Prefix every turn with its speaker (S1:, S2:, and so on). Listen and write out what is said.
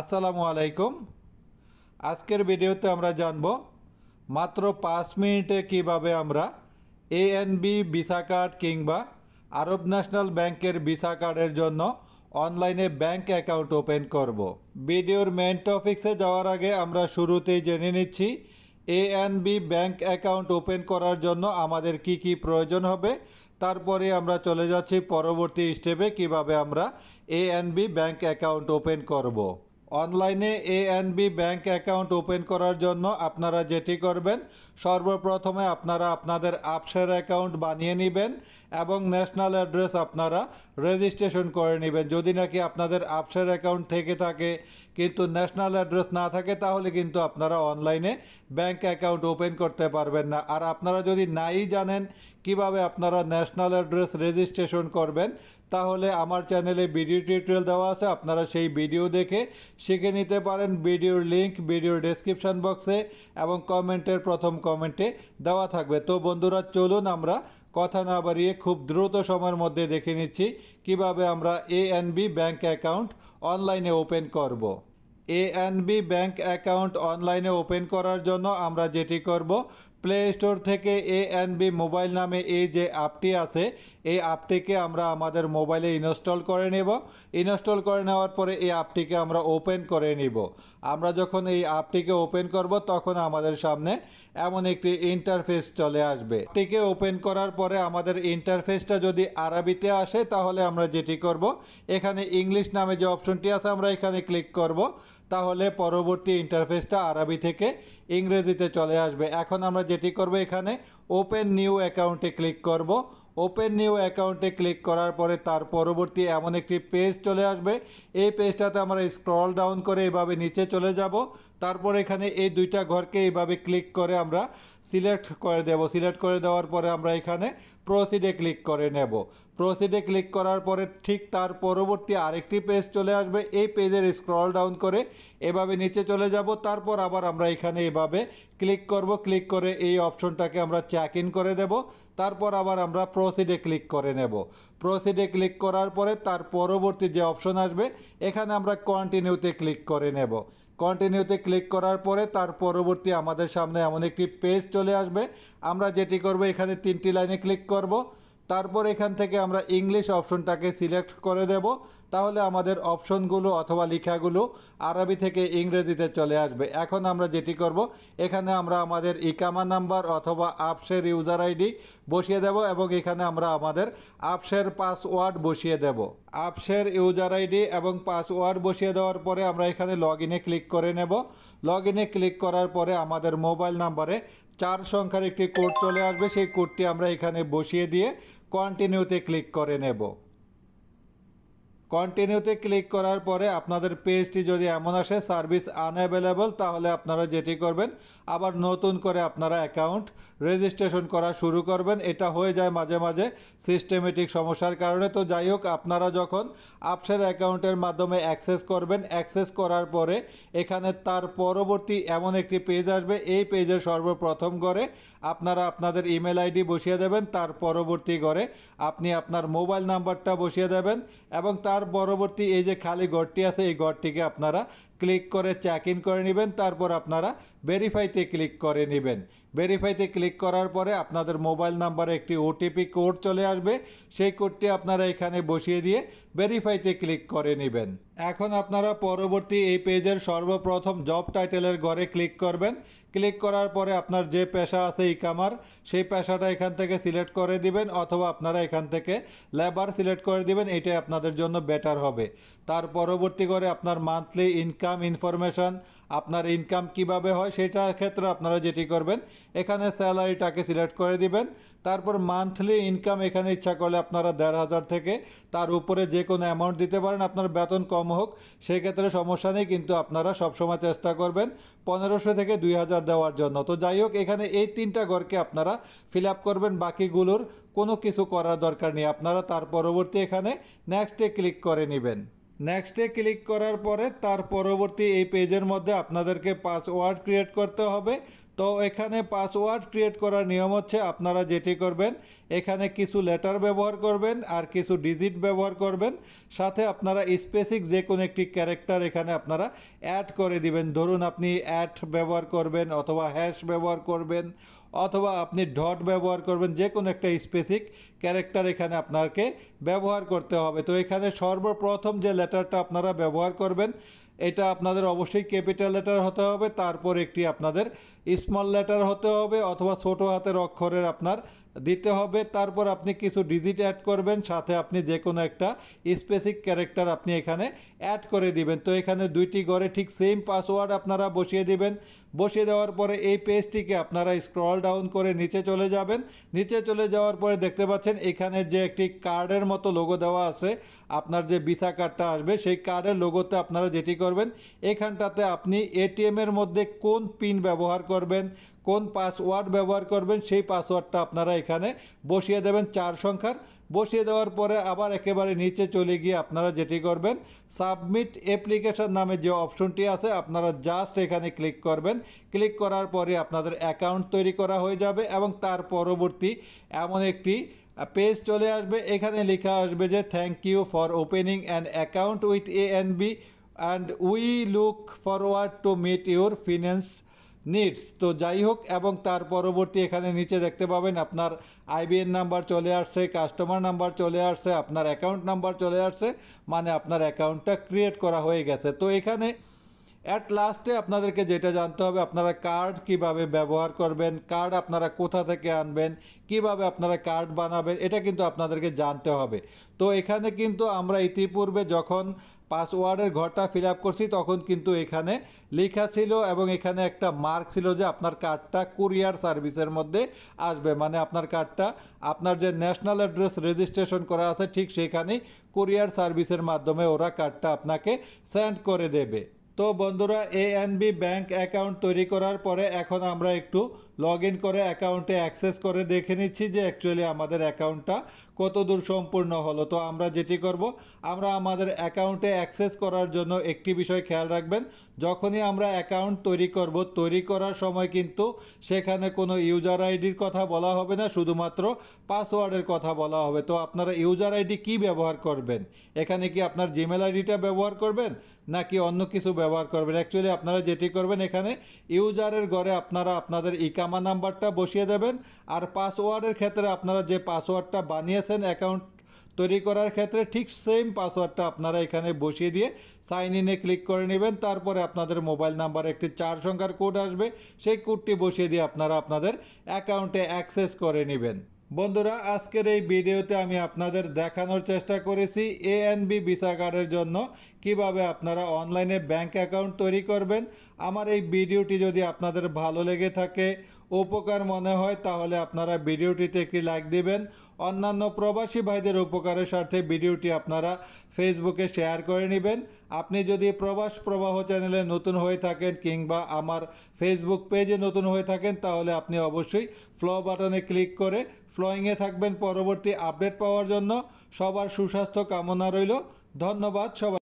S1: আসসালামু আলাইকুম আজকের ভিডিওতে আমরা জানব মাত্র পাঁচ মিনিটে কিভাবে আমরা এএনবি ভিসা কার্ড কিংবা আরব ন্যাশনাল ব্যাংকের ভিসা কার্ডের জন্য অনলাইনে ব্যাংক অ্যাকাউন্ট ওপেন করব। ভিডিওর মেন টপিক্সে যাওয়ার আগে আমরা শুরুতেই জেনে নিচ্ছি বি ব্যাংক অ্যাকাউন্ট ওপেন করার জন্য আমাদের কি কি প্রয়োজন হবে তারপরে আমরা চলে যাচ্ছি পরবর্তী স্টেপে কিভাবে আমরা এএনবি ব্যাংক অ্যাকাউন্ট ওপেন করব। অনলাইনে A B bank account open করার জন্য আপনারা যেটি করবেন সর্বপ্রথমে আপনারা আপনাদের আপসের অ্যাকাউন্ট বানিয়ে নেবেন এবং ন্যাশনাল অ্যাড্রেস আপনারা রেজিস্ট্রেশন করে নেবেন যদি নাকি আপনাদের আপসের অ্যাকাউন্ট থেকে থাকে কিন্তু ন্যাশনাল অ্যাড্রেস না থাকে তাহলে কিন্তু আপনারা অনলাইনে ব্যাংক অ্যাকাউন্ট ওপেন করতে পারবেন না আর আপনারা যদি নাই জানেন কিভাবে আপনারা ন্যাশনাল অ্যাড্রেস রেজিস্ট্রেশন করবেন তাহলে আমার চ্যানেলে ভিডিও টিউটোরিয়াল দেওয়া আছে আপনারা সেই ভিডিও দেখে শিখে নিতে পারেন ভিডিওর লিঙ্ক ভিডিওর ডেসক্রিপশান বক্সে এবং কমেন্টের প্রথম কমেন্টে দেওয়া থাকবে তো বন্ধুরা চলুন আমরা কথা না বাড়িয়ে খুব দ্রুত সময়ের মধ্যে দেখে নিচ্ছি কিভাবে আমরা এএনবি ব্যাংক অ্যাকাউন্ট অনলাইনে ওপেন করব। এএনবি ব্যাংক অ্যাকাউন্ট অনলাইনে ওপেন করার জন্য আমরা যেটি করব প্লে স্টোর থেকে এ অ্যান্ড বি মোবাইল নামে এই যে অ্যাপটি আছে এই অ্যাপটিকে আমরা আমাদের মোবাইলে ইনস্টল করে নেব ইনস্টল করে নেওয়ার পরে এই অ্যাপটিকে আমরা ওপেন করে নিব আমরা যখন এই অ্যাপটিকে ওপেন করব তখন আমাদের সামনে এমন একটি ইন্টারফেস চলে আসবে অ্যাপটিকে ওপেন করার পরে আমাদের ইন্টারফেসটা যদি আরবিতে আসে তাহলে আমরা যেটি করব এখানে ইংলিশ নামে যে অপশনটি আছে আমরা এখানে ক্লিক করব তাহলে পরবর্তী ইন্টারফেসটা আরবি থেকে ইংরেজিতে চলে আসবে এখন আমরা যেটি করব এখানে ওপেন নিউ অ্যাকাউন্টে ক্লিক করব ওপেন নিউ অ্যাকাউন্টে ক্লিক করার পরে তার পরবর্তী এমন একটি পেজ চলে আসবে এই পেজটাতে আমরা স্ক্রল ডাউন করে এভাবে নিচে চলে যাব তারপর এখানে এই দুইটা ঘরকে এইভাবে ক্লিক করে আমরা সিলেক্ট করে দেব সিলেক্ট করে দেওয়ার পরে আমরা এখানে প্রসিডে ক্লিক করে নেব প্রসিডে ক্লিক করার পরে ঠিক তার পরবর্তী আরেকটি পেজ চলে আসবে এই পেজের স্ক্রল ডাউন করে এভাবে নিচে চলে যাব তারপর আবার আমরা এখানে এভাবে ক্লিক করব ক্লিক করে এই অপশনটাকে আমরা চ্যাক ইন করে দেব তারপর আবার আমরা প্রসিডে ক্লিক করে নেব প্রসিডে ক্লিক করার পরে তার পরবর্তী যে অপশন আসবে এখানে আমরা কন্টিনিউতে ক্লিক করে নেব কন্টিনিউতে ক্লিক করার পরে তার পরবর্তী আমাদের সামনে এমন একটি পেজ চলে আসবে আমরা যেটি করব এখানে তিনটি লাইনে ক্লিক করবো তারপর এখান থেকে আমরা ইংলিশ অপশনটাকে সিলেক্ট করে দেব তাহলে আমাদের অপশনগুলো অথবা লেখাগুলো আরবি থেকে ইংরেজিতে চলে আসবে এখন আমরা যেটি করব এখানে আমরা আমাদের ইকামা নাম্বার অথবা আপসের ইউজার আইডি বসিয়ে দেব এবং এখানে আমরা আমাদের আপসের পাসওয়ার্ড বসিয়ে দেব আপসের ইউজার আইডি এবং পাসওয়ার্ড বসিয়ে দেওয়ার পরে আমরা এখানে লগ ইনে ক্লিক করে নেব লগ ইনে ক্লিক করার পরে আমাদের মোবাইল নাম্বারে চার সংখ্যার একটি কোড চলে আসবে সেই কোডটি আমরা এখানে বসিয়ে দিয়ে কন্টিনিউতে ক্লিক করে নেব কন্টিনিউতে ক্লিক করার পরে আপনাদের পেজটি যদি এমন আসে সার্ভিস আনঅ্যাভেলেবল তাহলে আপনারা যেটি করবেন আবার নতুন করে আপনারা অ্যাকাউন্ট রেজিস্ট্রেশন করা শুরু করবেন এটা হয়ে যায় মাঝে মাঝে সিস্টেমেটিক সমস্যার কারণে তো যাই হোক আপনারা যখন আপসের অ্যাকাউন্টের মাধ্যমে অ্যাক্সেস করবেন অ্যাক্সেস করার পরে এখানে তার পরবর্তী এমন একটি পেজ আসবে এই পেজের সর্বপ্রথম গড়ে আপনারা আপনাদের ইমেল আইডি বসিয়ে দেবেন তার পরবর্তী গড়ে আপনি আপনার মোবাইল নাম্বারটা বসিয়ে দেবেন এবং তার পরবর্তী এই যে খালি ঘরটি আছে এই ঘরটিকে আপনারা ক্লিক করে চেক ইন করে নেবেন তারপর আপনারা ভেরিফাইতে ক্লিক করে নেবেন ভেরিফাইতে ক্লিক করার পরে আপনাদের মোবাইল নাম্বারে একটি ওটিপি কোড চলে আসবে সেই কোডটি আপনারা এখানে বসিয়ে দিয়ে ভেরিফাইতে ক্লিক করে নেবেন এখন আপনারা পরবর্তী এই পেজের সর্বপ্রথম জব টাইটেলের ঘরে ক্লিক করবেন ক্লিক করার পরে আপনার যে পেশা আছে ইকামার সেই পেশাটা এখান থেকে সিলেক্ট করে দিবেন অথবা আপনারা এখান থেকে লেবার সিলেক্ট করে দিবেন এটাই আপনাদের জন্য বেটার হবে তার পরবর্তী করে আপনার মান্থলি ইনকাম ইনফরমেশান আপনার ইনকাম কিভাবে হয় সেটার ক্ষেত্রে আপনারা যেটি করবেন এখানে স্যালারিটাকে সিলেক্ট করে দিবেন তারপর মান্থলি ইনকাম এখানে ইচ্ছা করলে আপনারা দেড় হাজার থেকে তার উপরে যে কোনো অ্যামাউন্ট দিতে পারেন আপনার বেতন কম কম হোক সেক্ষেত্রে সমস্যা নেই কিন্তু আপনারা সবসময় চেষ্টা করবেন পনেরোশো থেকে দুই হাজার দেওয়ার জন্য তো যাই হোক এখানে এই তিনটা ঘরকে আপনারা ফিল আপ করবেন বাকিগুলোর কোনো কিছু করার দরকার নেই আপনারা তার পরবর্তী এখানে নেক্সটে ক্লিক করে নেবেন নেক্সটে ক্লিক করার পরে তার পরবর্তী এই পেজের মধ্যে আপনাদেরকে পাসওয়ার্ড ক্রিয়েট করতে হবে তো এখানে পাসওয়ার্ড ক্রিয়েট করার নিয়ম হচ্ছে আপনারা যেটি করবেন এখানে কিছু লেটার ব্যবহার করবেন আর কিছু ডিজিট ব্যবহার করবেন সাথে আপনারা স্পেসিক যে কোনো একটি ক্যারেক্টার এখানে আপনারা অ্যাড করে দিবেন ধরুন আপনি অ্যাড ব্যবহার করবেন অথবা হ্যাশ ব্যবহার করবেন অথবা আপনি ডট ব্যবহার করবেন যে কোনো একটা স্পেসিক ক্যারেক্টার এখানে আপনাকে ব্যবহার করতে হবে তো এখানে সর্বপ্রথম যে লেটারটা আপনারা ব্যবহার করবেন এটা আপনাদের অবশ্যই ক্যাপিটাল লেটার হতে হবে তারপর একটি আপনাদের স্মল লেটার হতে হবে অথবা ছোটো হাতের অক্ষরের আপনার দিতে হবে তারপর আপনি কিছু ডিজিট অ্যাড করবেন সাথে আপনি যে কোনো একটা স্পেসিক ক্যারেক্টার আপনি এখানে অ্যাড করে দিবেন তো এখানে দুইটি ঘরে ঠিক সেম পাসওয়ার্ড আপনারা বসিয়ে দিবেন বসিয়ে দেওয়ার পরে এই পেজটিকে আপনারা স্ক্রল ডাউন করে নিচে চলে যাবেন নিচে চলে যাওয়ার পরে দেখতে পাচ্ছেন এখানে যে একটি কার্ডের মতো লোগো দেওয়া আছে আপনার যে ভিসা কার্ডটা আসবে সেই কার্ডের লোগোতে আপনারা যেটি করবেন এখানটাতে আপনি এটিএমের মধ্যে কোন পিন ব্যবহার করবেন কোন পাসওয়ার্ড ব্যবহার করবেন সেই পাসওয়ার্ডটা আপনারা এখানে বসিয়ে দেবেন চার সংখ্যার বসিয়ে দেওয়ার পরে আবার একেবারে নিচে চলে গিয়ে আপনারা যেটি করবেন সাবমিট অ্যাপ্লিকেশন নামে যে অপশনটি আছে আপনারা জাস্ট এখানে ক্লিক করবেন ক্লিক করার পরে আপনাদের অ্যাকাউন্ট তৈরি করা হয়ে যাবে এবং তার পরবর্তী এমন একটি পেজ চলে আসবে এখানে লেখা আসবে যে thank you for opening an account with A B and we look forward to meet your finance needs তো যাই হোক এবং তার পরবর্তী এখানে নিচে দেখতে পাবেন আপনার আইবিএন নাম্বার চলে আসছে কাস্টমার নাম্বার চলে আসছে আপনার অ্যাকাউন্ট নাম্বার চলে আসছে মানে আপনার অ্যাকাউন্টটা ক্রিয়েট করা হয়ে গেছে তো এখানে অ্যাট লাস্টে আপনাদেরকে যেটা জানতে হবে আপনারা কার্ড কিভাবে ব্যবহার করবেন কার্ড আপনারা কোথা থেকে আনবেন কিভাবে আপনারা কার্ড বানাবেন এটা কিন্তু আপনাদেরকে জানতে হবে তো এখানে কিন্তু আমরা ইতিপূর্বে যখন পাসওয়ার্ডের ঘরটা ফিল আপ করছি তখন কিন্তু এখানে লেখা ছিল এবং এখানে একটা মার্ক ছিল যে আপনার কার্ডটা কুরিয়ার সার্ভিসের মধ্যে আসবে মানে আপনার কার্ডটা আপনার যে ন্যাশনাল অ্যাড্রেস রেজিস্ট্রেশন করা আছে ঠিক সেখানেই কুরিয়ার সার্ভিসের মাধ্যমে ওরা কার্ডটা আপনাকে সেন্ড করে দেবে তো বন্ধুরা এএনবি ব্যাংক অ্যাকাউন্ট তৈরি করার পরে এখন আমরা একটু লগ করে অ্যাকাউন্টে অ্যাক্সেস করে দেখে নিচ্ছি যে অ্যাকচুয়ালি আমাদের অ্যাকাউন্টটা কতদূর সম্পূর্ণ হলো তো আমরা যেটি করব আমরা আমাদের অ্যাকাউন্টে অ্যাক্সেস করার জন্য একটি বিষয় খেয়াল রাখবেন যখনই আমরা অ্যাকাউন্ট তৈরি করব তৈরি করার সময় কিন্তু সেখানে কোনো ইউজার আইডির কথা বলা হবে না শুধুমাত্র পাসওয়ার্ডের কথা বলা হবে তো আপনারা ইউজার আইডি কি ব্যবহার করবেন এখানে কি আপনার জিমেল আইডিটা ব্যবহার করবেন নাকি অন্য কিছু ব্যবহার করবেন অ্যাকচুয়ালি আপনারা যেটি করবেন এখানে ইউজারের ঘরে আপনারা আপনাদের ইকামা নাম্বারটা বসিয়ে দেবেন আর পাসওয়ার্ডের ক্ষেত্রে আপনারা যে পাসওয়ার্ডটা বানিয়ে গেছেন অ্যাকাউন্ট তৈরি করার ক্ষেত্রে ঠিক সেম পাসওয়ার্ডটা আপনারা এখানে বসিয়ে দিয়ে সাইন ইনে ক্লিক করে নেবেন তারপরে আপনাদের মোবাইল নাম্বার একটি চার সংখ্যার কোড আসবে সেই কোডটি বসিয়ে দিয়ে আপনারা আপনাদের অ্যাকাউন্টে অ্যাক্সেস করে নেবেন বন্ধুরা আজকের এই ভিডিওতে আমি আপনাদের দেখানোর চেষ্টা করেছি বি ভিসা কার্ডের জন্য কিভাবে আপনারা অনলাইনে ব্যাংক অ্যাকাউন্ট তৈরি করবেন আমার এই ভিডিওটি যদি আপনাদের ভালো লেগে থাকে উপকার মনে হয় তাহলে আপনারা ভিডিওটিতে একটি লাইক দিবেন অন্যান্য প্রবাসী ভাইদের উপকারের স্বার্থে ভিডিওটি আপনারা ফেসবুকে শেয়ার করে নেবেন আপনি যদি প্রবাস প্রবাহ চ্যানেলে নতুন হয়ে থাকেন কিংবা আমার ফেসবুক পেজে নতুন হয়ে থাকেন তাহলে আপনি অবশ্যই ফ্লো বাটনে ক্লিক করে ফ্লোয়িংয়ে থাকবেন পরবর্তী আপডেট পাওয়ার জন্য সবার সুস্বাস্থ্য কামনা রইল ধন্যবাদ সবাই